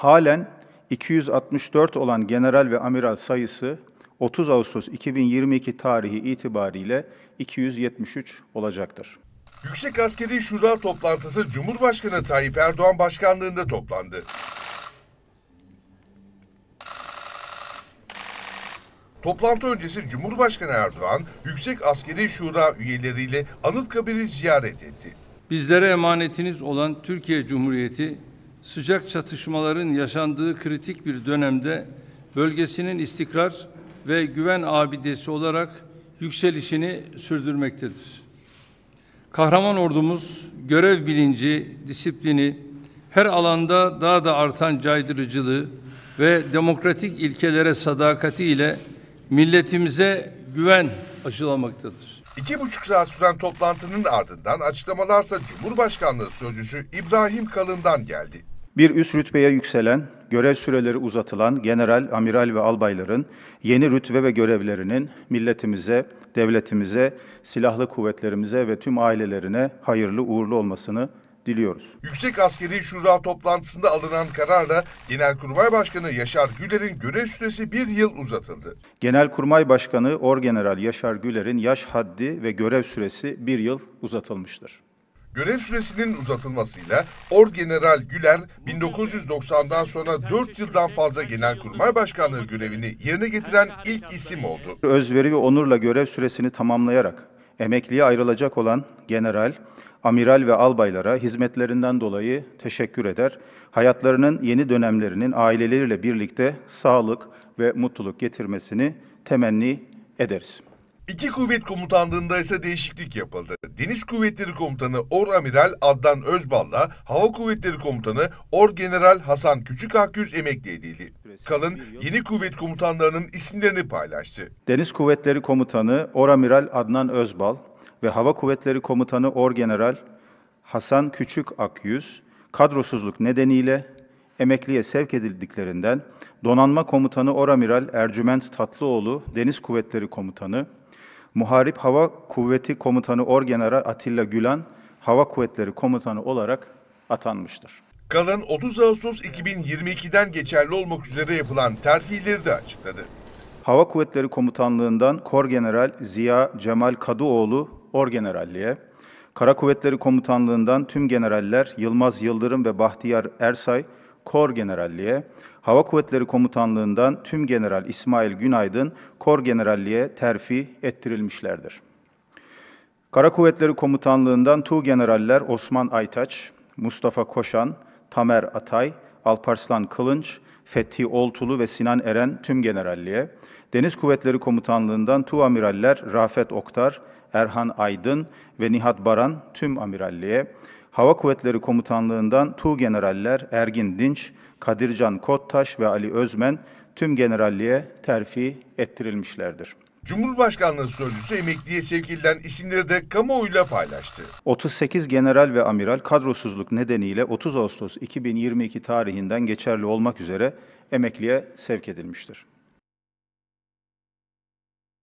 Halen 264 olan general ve amiral sayısı 30 Ağustos 2022 tarihi itibariyle 273 olacaktır. Yüksek Askeri Şura toplantısı Cumhurbaşkanı Tayyip Erdoğan başkanlığında toplandı. Toplantı öncesi Cumhurbaşkanı Erdoğan, Yüksek Askeri Şura üyeleriyle Anıtkabir'i ziyaret etti. Bizlere emanetiniz olan Türkiye Cumhuriyeti sıcak çatışmaların yaşandığı kritik bir dönemde bölgesinin istikrar ve güven abidesi olarak yükselişini sürdürmektedir. Kahraman ordumuz görev bilinci, disiplini, her alanda daha da artan caydırıcılığı ve demokratik ilkelere sadakati ile milletimize güven aşılamaktadır. İki buçuk saat süren toplantının ardından açıklamalarsa Cumhurbaşkanlığı Sözcüsü İbrahim Kalın'dan geldi. Bir üst rütbeye yükselen, görev süreleri uzatılan general, amiral ve albayların yeni rütbe ve görevlerinin milletimize, devletimize, silahlı kuvvetlerimize ve tüm ailelerine hayırlı uğurlu olmasını diliyoruz. Yüksek Askeri Şura toplantısında alınan kararla Genelkurmay Başkanı Yaşar Güler'in görev süresi bir yıl uzatıldı. Genelkurmay Başkanı Orgeneral Yaşar Güler'in yaş haddi ve görev süresi bir yıl uzatılmıştır. Görev süresinin uzatılmasıyla Orgeneral Güler 1990'dan sonra 4 yıldan fazla Genelkurmay Başkanlığı görevini yerine getiren ilk isim oldu. Özveri ve onurla görev süresini tamamlayarak emekliye ayrılacak olan general, amiral ve albaylara hizmetlerinden dolayı teşekkür eder. Hayatlarının yeni dönemlerinin aileleriyle birlikte sağlık ve mutluluk getirmesini temenni ederiz. İki kuvvet komutanlığında ise değişiklik yapıldı. Deniz Kuvvetleri Komutanı Oramiral Adnan Özbal'la Hava Kuvvetleri Komutanı Or General Hasan Küçük Akyüz emekli edildi. Kalın yeni kuvvet komutanlarının isimlerini paylaştı. Deniz Kuvvetleri Komutanı Oramiral Adnan Özbal ve Hava Kuvvetleri Komutanı Or General Hasan Küçük Akyüz kadrosuzluk nedeniyle emekliye sevk edildiklerinden Donanma Komutanı Oramiral Ercüment Tatlıoğlu, Deniz Kuvvetleri Komutanı Muharip Hava Kuvveti Komutanı Orgeneral Atilla Gülen, Hava Kuvvetleri Komutanı olarak atanmıştır. Kalan 30 Ağustos 2022'den geçerli olmak üzere yapılan terfileri de açıkladı. Hava Kuvvetleri Komutanlığından Kor General Ziya Cemal Kadıoğlu Orgeneralliğe, Kara Kuvvetleri Komutanlığından tüm generaller Yılmaz Yıldırım ve Bahtiyar Ersay Kor Generalliğe, Hava Kuvvetleri Komutanlığı'ndan Tüm General İsmail Günaydın Kor Generalliğe terfi ettirilmişlerdir. Kara Kuvvetleri Komutanlığı'ndan Tu Generaller Osman Aytaç, Mustafa Koşan, Tamer Atay, Alparslan Kılınç, Fethi Oltulu ve Sinan Eren Tüm Generalliğe, Deniz Kuvvetleri Komutanlığı'ndan Tu Amiraller Rafet Oktar, Erhan Aydın ve Nihat Baran Tüm Amiralliğe, Hava Kuvvetleri Komutanlığı'ndan Tu Generaller Ergin Dinç, Kadircan Kottaş ve Ali Özmen tüm generalliğe terfi ettirilmişlerdir. Cumhurbaşkanlığı Sözcüsü emekliye sevk edilen isimleri de kamuoyuyla paylaştı. 38 general ve amiral kadrosuzluk nedeniyle 30 Ağustos 2022 tarihinden geçerli olmak üzere emekliye sevk edilmiştir.